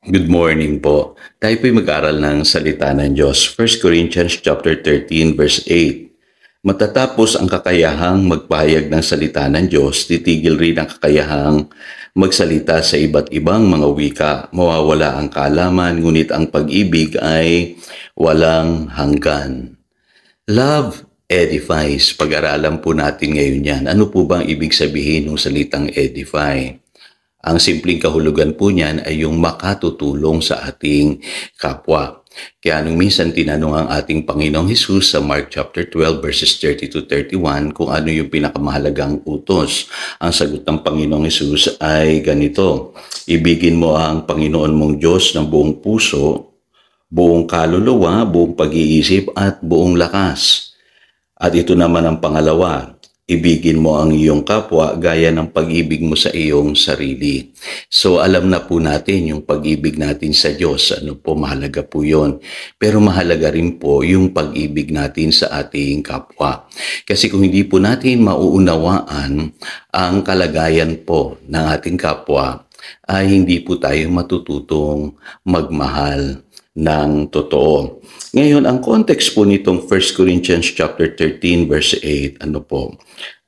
Good morning po. Tayo po'y mag-aral ng salita ng Diyos. 1 Corinthians chapter 13 verse 8. Matatapos ang kakayahang magpahayag ng salita ng Diyos, titigil rin ang kakayahang magsalita sa iba't ibang mga wika. Mawawala ang kalaman, ngunit ang pag-ibig ay walang hanggan. Love edifies. Pag-aralan po natin ngayon yan. Ano po ba ang ibig sabihin ng salitang edify? Ang simpleng kahulugan po niyan ay yung makatutulong sa ating kapwa. Kaya nung minsan tinanong ang ating Panginoong Hesus sa Mark chapter 12 verses 30 to 31 kung ano yung pinakamahalagang utos. Ang sagot ng Panginoong Hesus ay ganito, Ibigin mo ang Panginoon mong Diyos ng buong puso, buong kaluluwa, buong pag-iisip at buong lakas. At ito naman ang pangalawa, ibigin mo ang iyong kapwa gaya ng pag-ibig mo sa iyong sarili. So alam na po natin yung pag-ibig natin sa Diyos, ano po mahalaga po yon. Pero mahalaga rin po yung pag-ibig natin sa ating kapwa. Kasi kung hindi po natin mauunawaan ang kalagayan po ng ating kapwa, ay hindi po tayo matututong magmahal ng totoo. Ngayon, ang context po nitong 1 Corinthians chapter 13 verse 8, ano po,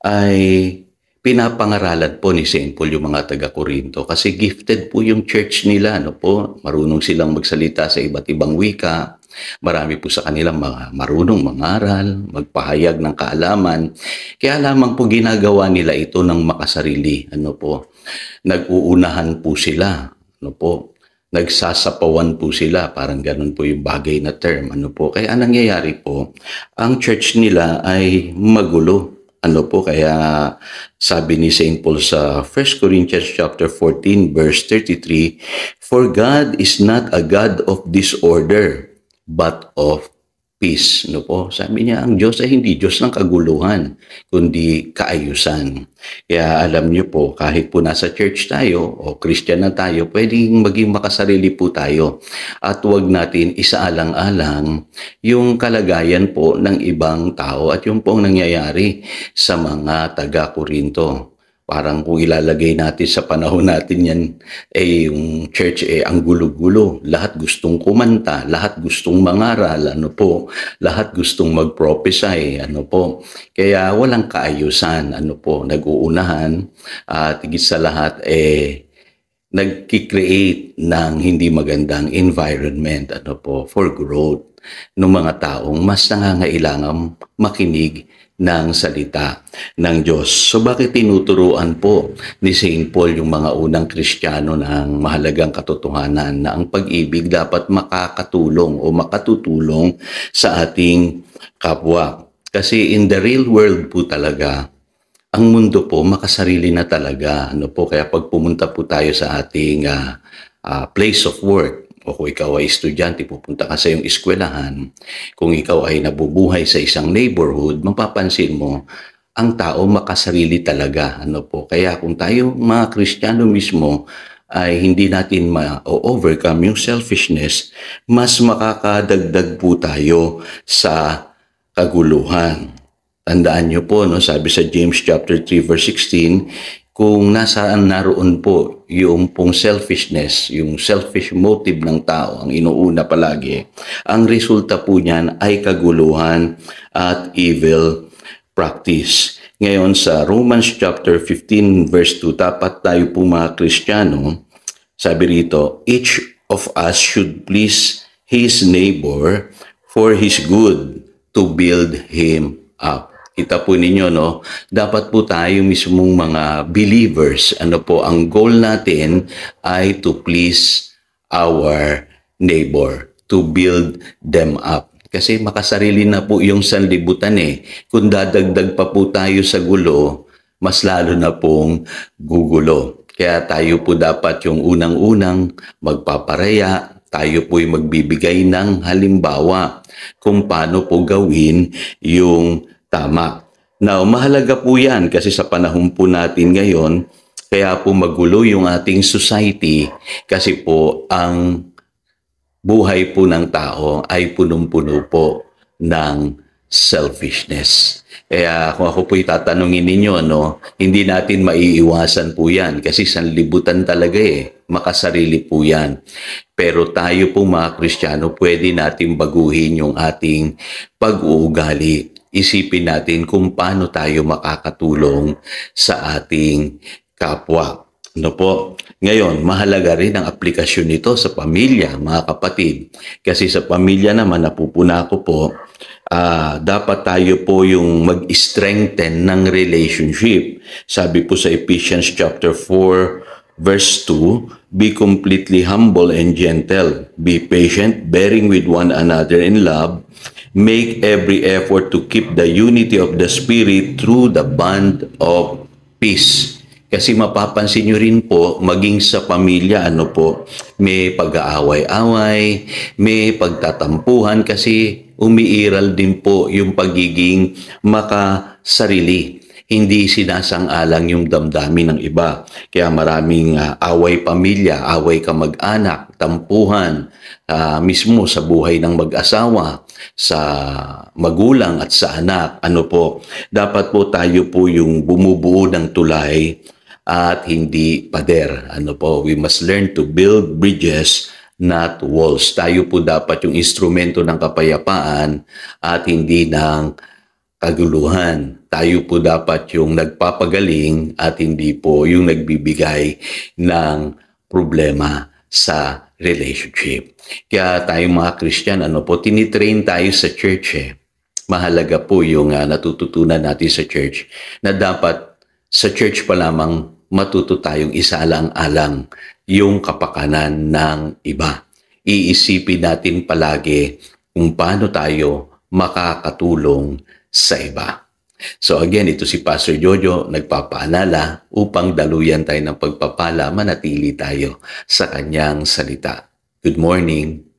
ay pinapangaralan po ni St. Paul yung mga taga Corinto kasi gifted po yung church nila, ano po, marunong silang magsalita sa iba't ibang wika, marami po sa kanilang mga marunong mangaral, magpahayag ng kaalaman. Kaya lamang po ginagawa nila ito ng makasarili, ano po. Nag-uunahan po sila, ano po, nagsasapawan po sila. Parang ganun po yung bagay na term. Ano po? Kaya ang nangyayari po, ang church nila ay magulo. Ano po? Kaya sabi ni St. Paul sa 1 Corinthians chapter 14 verse 33, For God is not a God of disorder, but of peace. No po? Sabi niya, ang Diyos ay hindi Diyos ng kaguluhan, kundi kaayusan. Kaya alam niyo po, kahit po nasa church tayo o Christian na tayo, pwedeng maging makasarili po tayo. At huwag natin isaalang-alang yung kalagayan po ng ibang tao at yung pong nangyayari sa mga taga-Korinto parang kung ilalagay natin sa panahon natin yan, eh yung church eh ang gulo-gulo. Lahat gustong kumanta, lahat gustong mangaral, ano po, lahat gustong mag ano po. Kaya walang kaayusan, ano po, nag-uunahan at uh, higit sa lahat eh nagki-create ng hindi magandang environment ano po for growth ng mga taong mas nangangailangan makinig ng salita ng Diyos. So bakit tinuturuan po ni St. Paul yung mga unang Kristiyano ng mahalagang katotohanan na ang pag-ibig dapat makakatulong o makatutulong sa ating kapwa? Kasi in the real world po talaga, ang mundo po makasarili na talaga. Ano po? Kaya pag pumunta po tayo sa ating uh, uh, place of work, o kung ikaw ay estudyante, pupunta ka sa iyong eskwelahan, kung ikaw ay nabubuhay sa isang neighborhood, mapapansin mo, ang tao makasarili talaga. Ano po? Kaya kung tayo mga Kristiyano mismo ay hindi natin ma-overcome yung selfishness, mas makakadagdag po tayo sa kaguluhan. Tandaan niyo po, no, sabi sa James chapter 3 verse 16, kung nasaan naroon po yung pong selfishness, yung selfish motive ng tao, ang inuuna palagi, ang resulta po niyan ay kaguluhan at evil practice. Ngayon sa Romans chapter 15 verse 2, tapat tayo po mga Kristiyano, sabi rito, each of us should please his neighbor for his good to build him up. Kita po ninyo, no? Dapat po tayo mismong mga believers, ano po, ang goal natin ay to please our neighbor, to build them up. Kasi makasarili na po yung sanlibutan eh. Kung dadagdag pa po tayo sa gulo, mas lalo na pong gugulo. Kaya tayo po dapat yung unang-unang magpaparaya, tayo po'y magbibigay ng halimbawa kung paano po gawin yung tama. Now, mahalaga po yan kasi sa panahon po natin ngayon, kaya po magulo yung ating society kasi po ang buhay po ng tao ay punong-puno po ng selfishness. Kaya kung ako po'y tatanungin ninyo, no, hindi natin maiiwasan po yan kasi sanlibutan talaga eh, makasarili po yan. Pero tayo po mga Kristiyano, pwede natin baguhin yung ating pag-uugali isipin natin kung paano tayo makakatulong sa ating kapwa. No po. Ngayon, mahalaga rin ang aplikasyon nito sa pamilya, mga kapatid. Kasi sa pamilya naman, napupuna ko po, uh, dapat tayo po yung mag-strengthen ng relationship. Sabi po sa Ephesians chapter 4, verse 2, Be completely humble and gentle. Be patient, bearing with one another in love Make every effort to keep the unity of the Spirit through the bond of peace. Kasi mapapansin nyo rin po, maging sa pamilya, ano po, may pag-aaway-away, may pagtatampuhan kasi umiiral din po yung pagiging makasarili. Hindi sinasang-alang yung damdamin ng iba. Kaya maraming uh, away pamilya, away kamag-anak, tampuhan, uh, mismo sa buhay ng mag-asawa sa magulang at sa anak. Ano po, dapat po tayo po yung bumubuo ng tulay at hindi pader. Ano po, we must learn to build bridges not walls. Tayo po dapat yung instrumento ng kapayapaan at hindi ng kaguluhan. Tayo po dapat yung nagpapagaling at hindi po yung nagbibigay ng problema sa relationship. Kaya tayo mga Christian, ano po, tinitrain tayo sa church eh. Mahalaga po yung uh, natututunan natin sa church na dapat sa church pa lamang matuto tayong isaalang-alang yung kapakanan ng iba. Iisipin natin palagi kung paano tayo makakatulong sa iba. So again, ito si Pastor Jojo, nagpapaalala upang daluyan tayo ng pagpapala, manatili tayo sa kanyang salita. Good morning.